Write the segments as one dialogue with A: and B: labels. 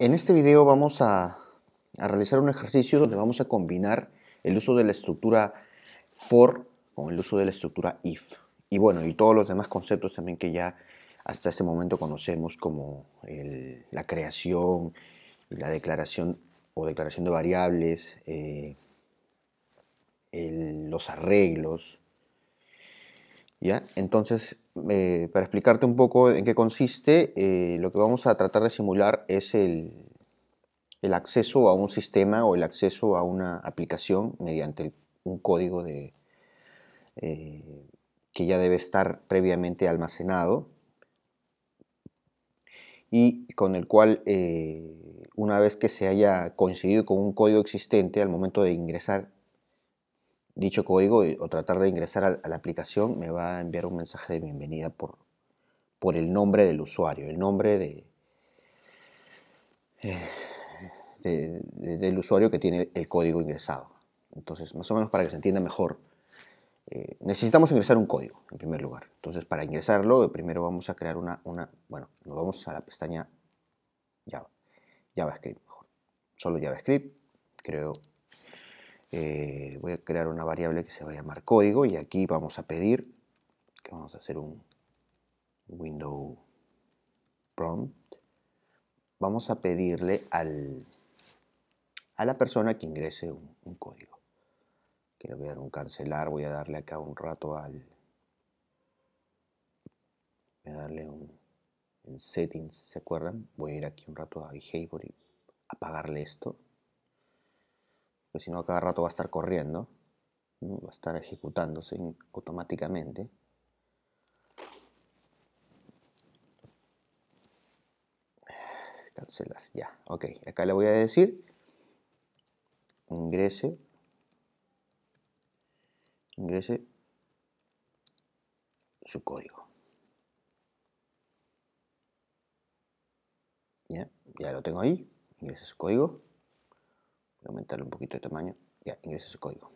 A: En este video vamos a, realizar un ejercicio donde vamos a combinar el uso de la estructura for con el uso de la estructura if. Y bueno, y todos los demás conceptos también que ya hasta este momento conocemos como la creación, la declaración o declaración de variables, eh, los arreglos. ¿Ya? Entonces, eh, para explicarte un poco en qué consiste, eh, lo que vamos a tratar de simular es el, acceso a un sistema o el acceso a una aplicación mediante un código eh, que ya debe estar previamente almacenado y con el cual una vez que se haya coincidido con un código existente al momento de ingresar dicho código o tratar de ingresar a, la aplicación, me va a enviar un mensaje de bienvenida por, por el nombre del usuario, el nombre de, eh, del usuario que tiene el código ingresado. Entonces, más o menos para que se entienda mejor, eh, necesitamos ingresar un código en primer lugar. Entonces, para ingresarlo, primero vamos a crear una, una bueno, nos vamos a la pestaña Java, JavaScript mejor. Solo JavaScript, creo eh, voy a crear una variable que se va a llamar código y aquí vamos a pedir que vamos a hacer un window prompt. Vamos a pedirle al, a la persona que ingrese un, código. Que le voy a dar un cancelar, voy a darle acá un rato al... Voy a darle un settings, ¿se acuerdan? Voy a ir aquí un rato a behavior y apagarle esto que pues, si no cada rato va a estar corriendo, va a estar ejecutándose automáticamente. Cancelar, ya, ok. Acá le voy a decir, ingrese, ingrese su código. ¿Ya? ya lo tengo ahí, ingrese su código aumentar un poquito de tamaño, ya, ingresa su código.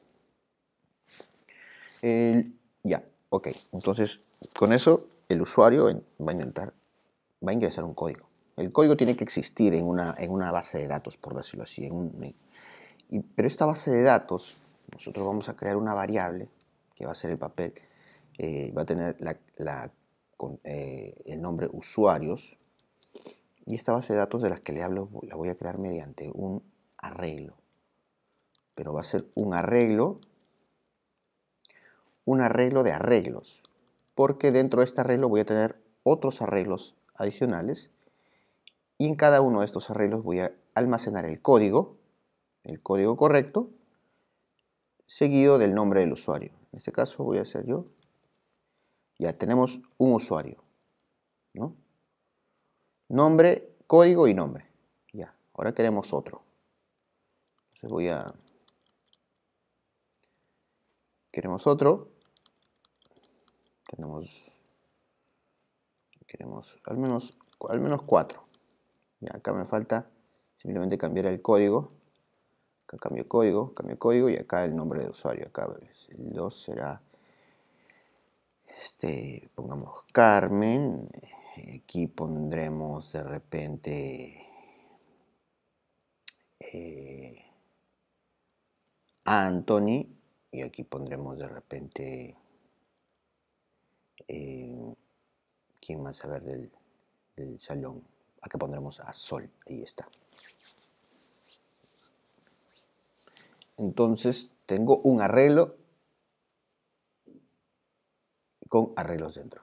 A: ya, ok, entonces con eso el usuario va a intentar, va a ingresar un código. El código tiene que existir en una, en una base de datos, por decirlo así. En pero esta base de datos, nosotros vamos a crear una variable que va a ser el papel, eh, va a tener la, eh, el nombre usuarios. Y esta base de datos de las que le hablo la voy a crear mediante un arreglo. Pero va a ser un arreglo, un arreglo de arreglos, porque dentro de este arreglo voy a tener otros arreglos adicionales y en cada uno de estos arreglos voy a almacenar el código, el código correcto, seguido del nombre del usuario. En este caso voy a hacer yo. Ya tenemos un usuario. ¿no? Nombre, código y nombre. Ya, ahora queremos otro. Entonces voy a... Queremos otro. Tenemos... Queremos al menos, al menos cuatro. Y acá me falta simplemente cambiar el código. Acá cambio código, cambio código y acá el nombre de usuario. Acá el 2 será, este, pongamos Carmen. Aquí pondremos de repente... Eh, a Anthony, y aquí pondremos de repente, eh, ¿quién más? A ver, del, salón. Acá pondremos a Sol, ahí está. Entonces tengo un arreglo con arreglos dentro.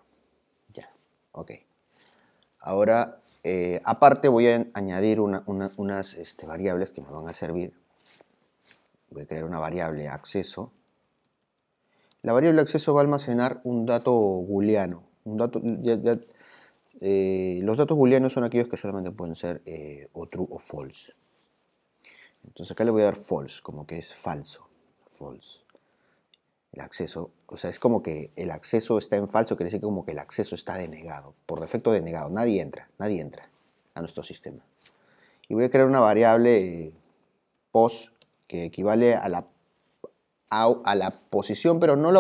A: Ya, ok. Ahora, eh, aparte voy a añadir unas este, variables que me van a servir voy a crear una variable acceso. La variable acceso va a almacenar un dato booleano. Un dato, eh, los datos booleanos son aquellos que solamente pueden ser eh, o true o false. Entonces acá le voy a dar false, como que es falso. False. El acceso, o sea, es como que el acceso está en falso, quiere decir como que el acceso está denegado, por defecto denegado, nadie entra, nadie entra a nuestro sistema. Y voy a crear una variable eh, post que equivale a la, a, la posición, pero no la...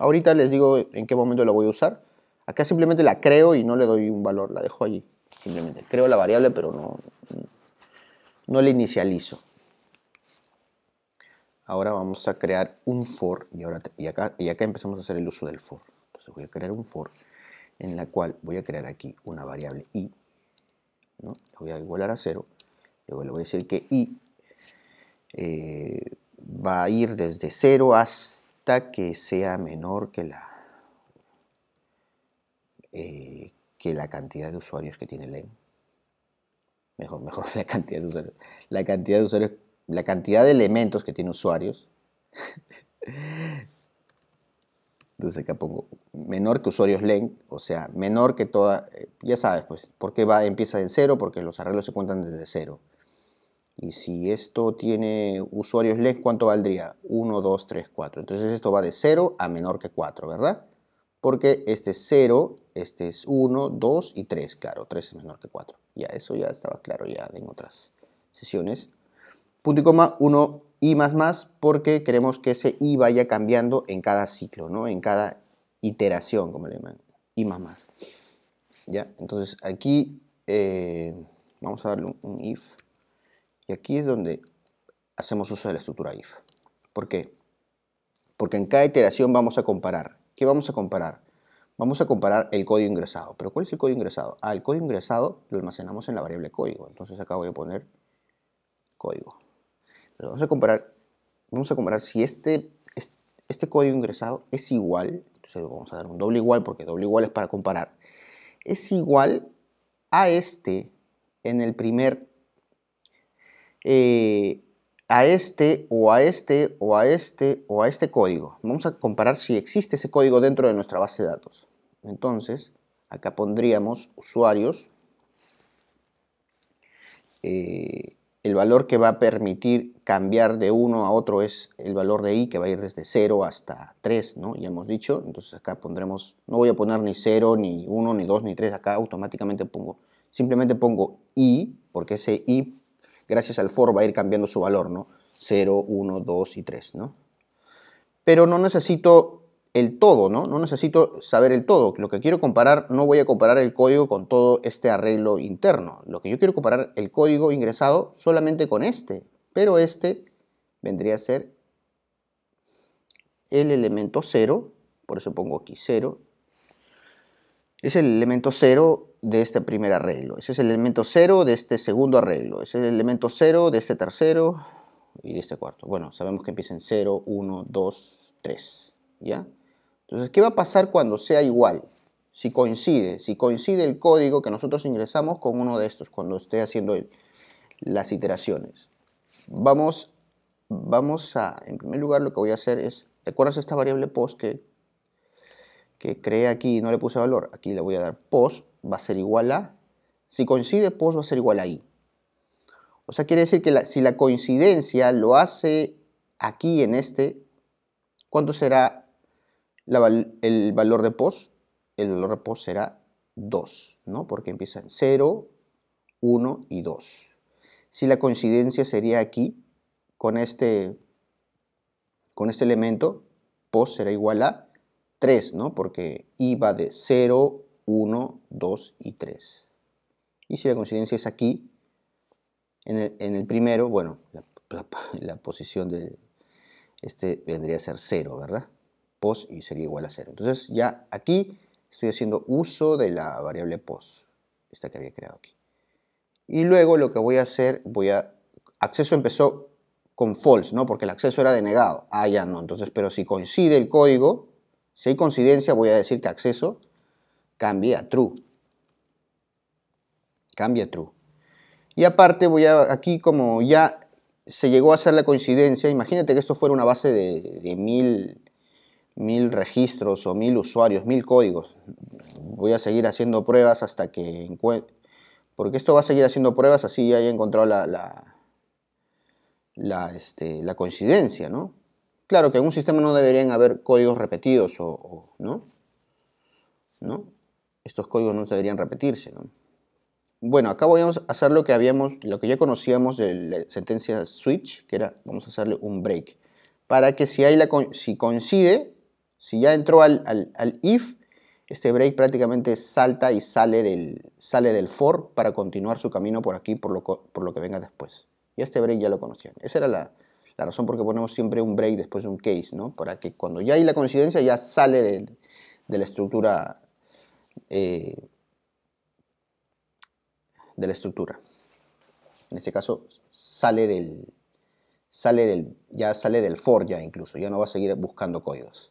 A: ahorita les digo en qué momento la voy a usar. Acá simplemente la creo y no le doy un valor, la dejo allí. Simplemente creo la variable, pero no, no la inicializo. Ahora vamos a crear un for y, ahora, y, acá, y acá empezamos a hacer el uso del for. Entonces voy a crear un for en la cual voy a crear aquí una variable i, ¿no? la voy a igualar a 0, luego le voy a decir que i eh, va a ir desde cero hasta que sea menor que la, eh, que la cantidad de usuarios que tiene LEN. Mejor, mejor la cantidad de usuarios. La cantidad de usuarios, la cantidad de elementos que tiene usuarios. Entonces acá pongo menor que usuarios LEN, o sea, menor que toda, eh, ya sabes, pues, ¿por qué va, empieza en cero? Porque los arreglos se cuentan desde cero. Y si esto tiene usuarios len, ¿cuánto valdría? 1, 2, 3, 4. Entonces esto va de 0 a menor que 4, ¿verdad? Porque este es 0, este es 1, 2 y 3, claro, 3 es menor que 4. Ya, eso ya estaba claro ya en otras sesiones. Punto y coma, 1 y más más, porque queremos que ese i vaya cambiando en cada ciclo, ¿no? En cada iteración, como le llaman, y más más. ¿Ya? Entonces aquí eh, vamos a darle un if y aquí es donde hacemos uso de la estructura if. ¿Por qué? Porque en cada iteración vamos a comparar. ¿Qué vamos a comparar? Vamos a comparar el código ingresado. ¿Pero cuál es el código ingresado? Ah, el código ingresado lo almacenamos en la variable código. Entonces acá voy a poner código. vamos a comparar, vamos a comparar si este, este, código ingresado es igual, entonces vamos a dar un doble igual porque doble igual es para comparar, es igual a este en el primer eh, a este o a este o a este o a este código. Vamos a comparar si existe ese código dentro de nuestra base de datos. Entonces, acá pondríamos usuarios, eh, el valor que va a permitir cambiar de uno a otro es el valor de i que va a ir desde 0 hasta 3, ¿no? Ya hemos dicho, entonces acá pondremos, no voy a poner ni 0, ni 1, ni 2, ni 3, acá automáticamente pongo, simplemente pongo i, porque ese i gracias al for va a ir cambiando su valor, ¿no? 0, 1, 2 y 3, ¿no? Pero no necesito el todo, ¿no? No necesito saber el todo. Lo que quiero comparar, no voy a comparar el código con todo este arreglo interno. Lo que yo quiero comparar el código ingresado solamente con este. Pero este vendría a ser el elemento 0, por eso pongo aquí 0. Es el elemento 0 de este primer arreglo. Ese es el elemento cero de este segundo arreglo. Ese es el elemento cero de este tercero y de este cuarto. Bueno, sabemos que empieza en 0, 1, 2, 3. ¿Ya? Entonces, ¿qué va a pasar cuando sea igual? Si coincide, si coincide el código que nosotros ingresamos con uno de estos, cuando esté haciendo las iteraciones. Vamos, vamos a, en primer lugar, lo que voy a hacer es, ¿recuerdas esta variable post que, que creé aquí y no le puse valor? Aquí le voy a dar post va a ser igual a, si coincide pos va a ser igual a i. O sea, quiere decir que si la coincidencia lo hace aquí en este, ¿cuánto será el valor de pos? El valor de pos será 2, ¿no? Porque empieza en 0, 1 y 2. Si la coincidencia sería aquí, con este, con este elemento, pos será igual a 3, ¿no? Porque i va de 0, 1, 2 y 3. Y si la coincidencia es aquí, en el, primero, bueno, la, la, posición de este vendría a ser 0, ¿verdad? Pos y sería igual a 0. Entonces ya aquí estoy haciendo uso de la variable pos, esta que había creado aquí. Y luego lo que voy a hacer, voy a... Acceso empezó con false, ¿no? Porque el acceso era denegado. Ah, ya no. Entonces, pero si coincide el código, si hay coincidencia, voy a decir que acceso cambia a true. cambia true. Y aparte voy a, aquí como ya se llegó a hacer la coincidencia, imagínate que esto fuera una base de, mil, registros o mil usuarios, mil códigos. Voy a seguir haciendo pruebas hasta que encuentre... Porque esto va a seguir haciendo pruebas así ya haya encontrado la, este, la, coincidencia, ¿no? Claro que en un sistema no deberían haber códigos repetidos o, ¿no? ¿no? estos códigos no deberían repetirse. ¿no? Bueno, acá voy a hacer lo que habíamos, lo que ya conocíamos de la sentencia switch, que era, vamos a hacerle un break, para que si, hay la, si coincide, si ya entró al, if, este break prácticamente salta y sale del, sale del for para continuar su camino por aquí, por lo, por lo que venga después. Y este break ya lo conocían. Esa era la, razón por la que ponemos siempre un break después de un case, ¿no? Para que cuando ya hay la coincidencia ya sale de, de la estructura eh, de la estructura. En este caso sale del, sale del, ya sale del for ya incluso, ya no va a seguir buscando códigos.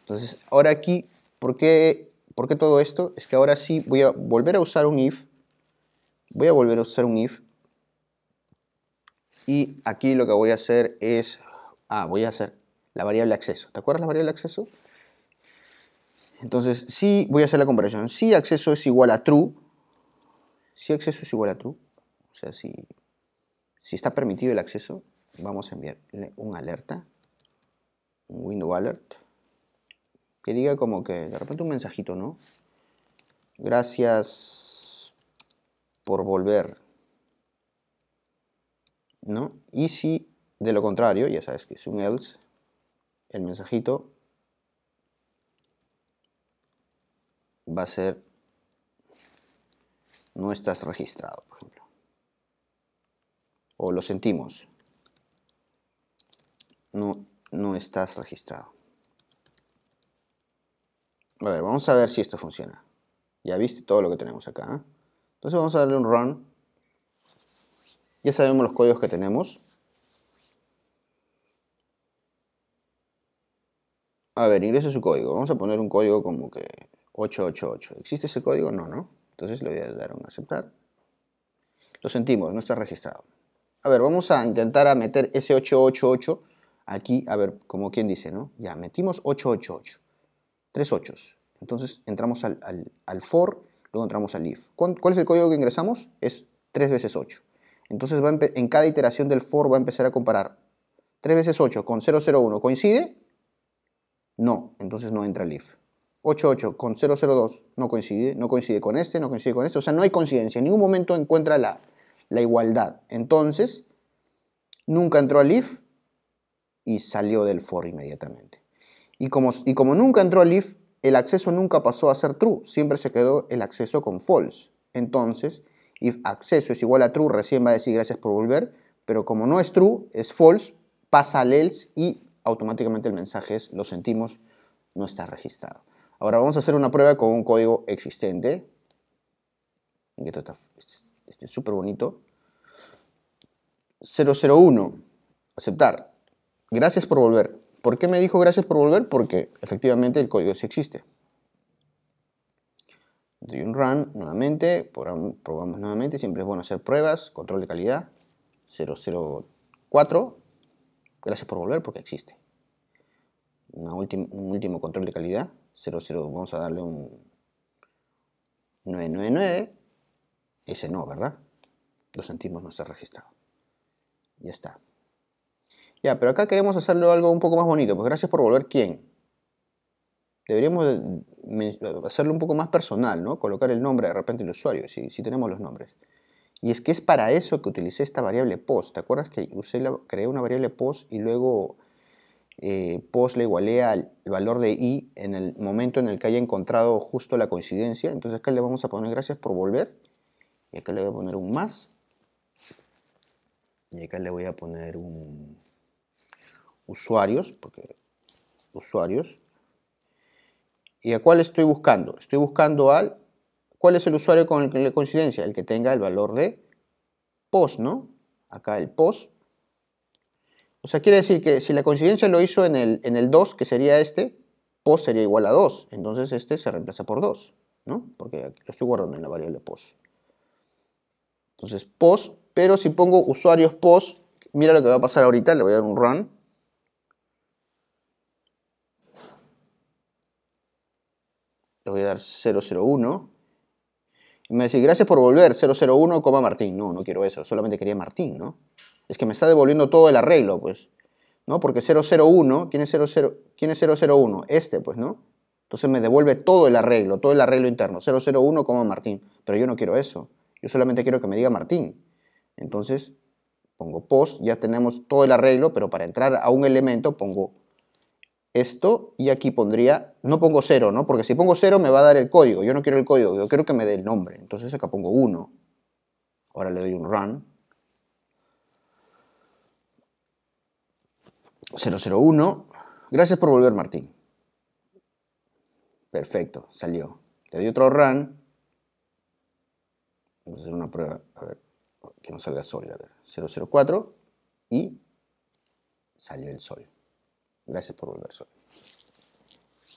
A: Entonces, ahora aquí, ¿por qué, ¿por qué todo esto? Es que ahora sí voy a volver a usar un if, voy a volver a usar un if, y aquí lo que voy a hacer es, ah, voy a hacer la variable acceso. ¿Te acuerdas la variable acceso? Entonces, si, voy a hacer la comparación, si acceso es igual a true, si acceso es igual a true, o sea, si, si está permitido el acceso, vamos a enviarle un alerta, un window alert, que diga como que de repente un mensajito, ¿no? Gracias por volver, ¿no? Y si de lo contrario, ya sabes que es un else, el mensajito va a ser no estás registrado, por ejemplo. O lo sentimos. No, no estás registrado. A ver, vamos a ver si esto funciona. Ya viste todo lo que tenemos acá. ¿eh? Entonces vamos a darle un run. Ya sabemos los códigos que tenemos. A ver, ingrese su código. Vamos a poner un código como que 888. ¿Existe ese código? No, ¿no? Entonces le voy a dar un aceptar. Lo sentimos, no está registrado. A ver, vamos a intentar a meter ese 888 aquí, a ver, como quien dice, ¿no? Ya, metimos 888. Tres Entonces entramos al, al, for, luego entramos al if. ¿Cuál es el código que ingresamos? Es 3 veces 8. Entonces en cada iteración del for va a empezar a comparar 3 veces 8 con 001. ¿Coincide? No, entonces no entra el if. 88 con 002 no coincide, no coincide con este, no coincide con este, o sea, no hay coincidencia, en ningún momento encuentra la, la igualdad. Entonces, nunca entró al if y salió del for inmediatamente. Y como, y como nunca entró al if, el acceso nunca pasó a ser true, siempre se quedó el acceso con false. Entonces, if acceso es igual a true, recién va a decir gracias por volver, pero como no es true, es false, pasa al else y automáticamente el mensaje es lo sentimos, no está registrado. Ahora vamos a hacer una prueba con un código existente. Esto está este, este es súper bonito. 001. Aceptar. Gracias por volver. ¿Por qué me dijo gracias por volver? Porque efectivamente el código sí existe. Doy un run nuevamente. Probamos nuevamente. Siempre es bueno hacer pruebas. Control de calidad. 004. Gracias por volver porque existe. un último control de calidad. 00, vamos a darle un 999, ese no, ¿verdad? Lo sentimos no ha registrado. Ya está. Ya, pero acá queremos hacerlo algo un poco más bonito, pues gracias por volver, ¿quién? Deberíamos hacerlo un poco más personal, ¿no? Colocar el nombre de repente del usuario, si, tenemos los nombres. Y es que es para eso que utilicé esta variable post. ¿Te acuerdas que creé una variable post y luego eh, POS le igualé al valor de i en el momento en el que haya encontrado justo la coincidencia. Entonces acá le vamos a poner gracias por volver. Y acá le voy a poner un más. Y acá le voy a poner un usuarios, porque usuarios. ¿Y a cuál estoy buscando? Estoy buscando al... ¿Cuál es el usuario con el que le coincidencia? El que tenga el valor de POS, ¿no? Acá el POS o sea, quiere decir que si la coincidencia lo hizo en el, en el 2, que sería este, pos sería igual a 2. Entonces este se reemplaza por 2, ¿no? Porque lo estoy guardando en la variable pos. Entonces pos, pero si pongo usuarios pos, mira lo que va a pasar ahorita, le voy a dar un run. Le voy a dar 001. Y me dice gracias por volver, 001, Martín. No, no quiero eso, solamente quería Martín, ¿no? es que me está devolviendo todo el arreglo, pues, ¿no? Porque 001, ¿quién es, 00, ¿quién 001? Este, pues, ¿no? Entonces me devuelve todo el arreglo, todo el arreglo interno, 001 como Martín, pero yo no quiero eso, yo solamente quiero que me diga Martín. Entonces pongo post, ya tenemos todo el arreglo, pero para entrar a un elemento pongo esto y aquí pondría, no pongo 0, ¿no? Porque si pongo 0 me va a dar el código, yo no quiero el código, yo quiero que me dé el nombre, entonces acá pongo 1. Ahora le doy un run 001. Gracias por volver, Martín. Perfecto, salió. Le doy otro run. Vamos a hacer una prueba, a ver, que no salga sol. 004 y salió el sol. Gracias por volver, sol.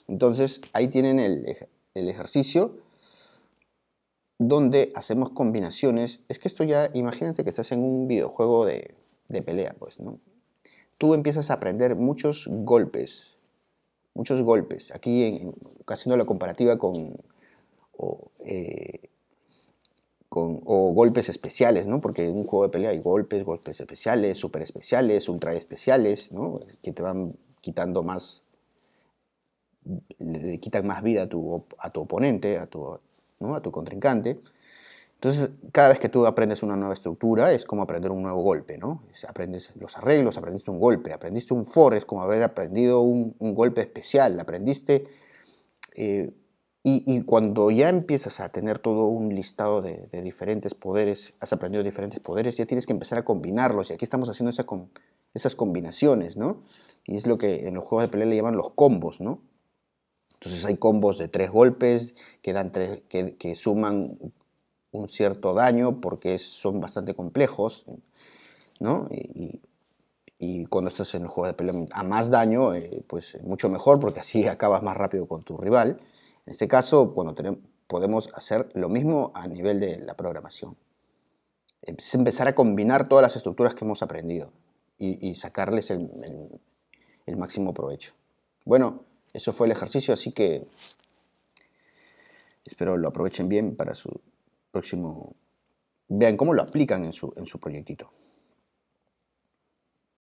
A: Entonces, ahí tienen el, ejercicio donde hacemos combinaciones. Es que esto ya, imagínate que estás en un videojuego de, de pelea, pues, ¿no? tú empiezas a aprender muchos golpes, muchos golpes. Aquí, en, haciendo la comparativa con, eh, golpes especiales, Porque en un juego de pelea hay golpes, golpes especiales, super especiales, ultra especiales, Que te van quitando más, le quitan más vida a tu, a tu oponente, a tu, a tu contrincante. Entonces, cada vez que tú aprendes una nueva estructura, es como aprender un nuevo golpe, ¿no? Aprendes los arreglos, aprendiste un golpe, aprendiste un for, es como haber aprendido un, golpe especial, aprendiste... Eh, y, cuando ya empiezas a tener todo un listado de, diferentes poderes, has aprendido diferentes poderes, ya tienes que empezar a combinarlos. Y aquí estamos haciendo esas combinaciones, ¿no? Y es lo que en los juegos de pelea le llaman los combos, ¿no? Entonces hay combos de tres golpes que, dan tres, que, que, suman un cierto daño porque son bastante complejos, Y, cuando estás en el juego de pelea a más daño, eh, pues eh, mucho mejor porque así acabas más rápido con tu rival. En este caso, cuando podemos hacer lo mismo a nivel de la programación. Es empezar a combinar todas las estructuras que hemos aprendido y, sacarles el máximo provecho. Bueno, eso fue el ejercicio, así que espero lo aprovechen bien para su próximo, vean cómo lo aplican en su, en su proyectito.